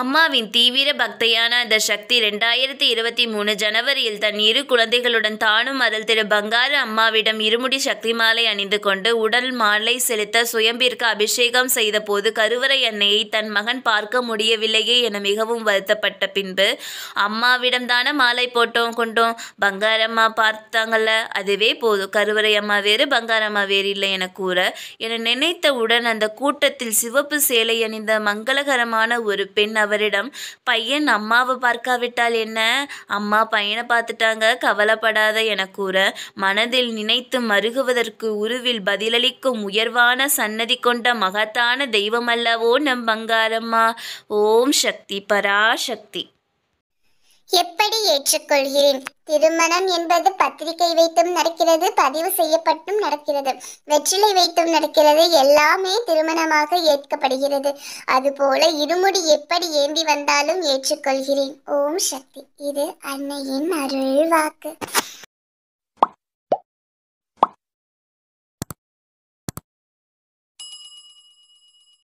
அம்மாவின் தீவிர பக்தையான அந்த சக்தி ரெண்டாயிரத்தி இருபத்தி மூணு ஜனவரியில் தன் இரு குழந்தைகளுடன் தானும் அதில் திரு பங்காரு அம்மாவிடம் இருமுடி சக்தி மாலை அணிந்து கொண்டு உடல் மாலை செலுத்த சுயம்பிற்கு அபிஷேகம் செய்த போது கருவறை அன்னையை தன் மகன் பார்க்க முடியவில்லையே என மிகவும் வருத்தப்பட்ட பின்பு அம்மாவிடம் தானே மாலை போட்டோம் கொண்டோம் பங்காரம்மா பார்த்தாங்கல்ல அதுவே போதும் கருவறை அம்மா வேறு பங்காரம்மா வேறு இல்லை என கூற என நினைத்தவுடன் அந்த கூட்டத்தில் சிவப்பு சேலை அணிந்த மங்களகரமான ஒரு பெண் அவரிடம் பையன் அம்மாவை பார்க்காவிட்டால் என்ன அம்மா பையனை பார்த்துட்டாங்க கவலைப்படாத என கூற மனதில் நினைத்து மருகுவதற்கு உருவில் பதிலளிக்கும் உயர்வான சன்னதி கொண்ட மகத்தான தெய்வம் அல்லவோ நம் பங்காரம்மா ஓம் சக்தி பராசக்தி ஏற்றுக்கொள்கிறேன் திருமணம் என்பது பத்திரிகை வைத்தும் நடக்கிறது பதிவு செய்யப்பட்டும் நடக்கிறது வெற்றிலை வைத்தும் நடக்கிறது எல்லாமே திருமணமாக ஏற்கப்படுகிறது அதுபோல இருமுடி எப்படி ஏந்தி வந்தாலும் ஏற்றுக்கொள்கிறேன் ஓம் சக்தி இது அன்னையின் அருள் வாக்கு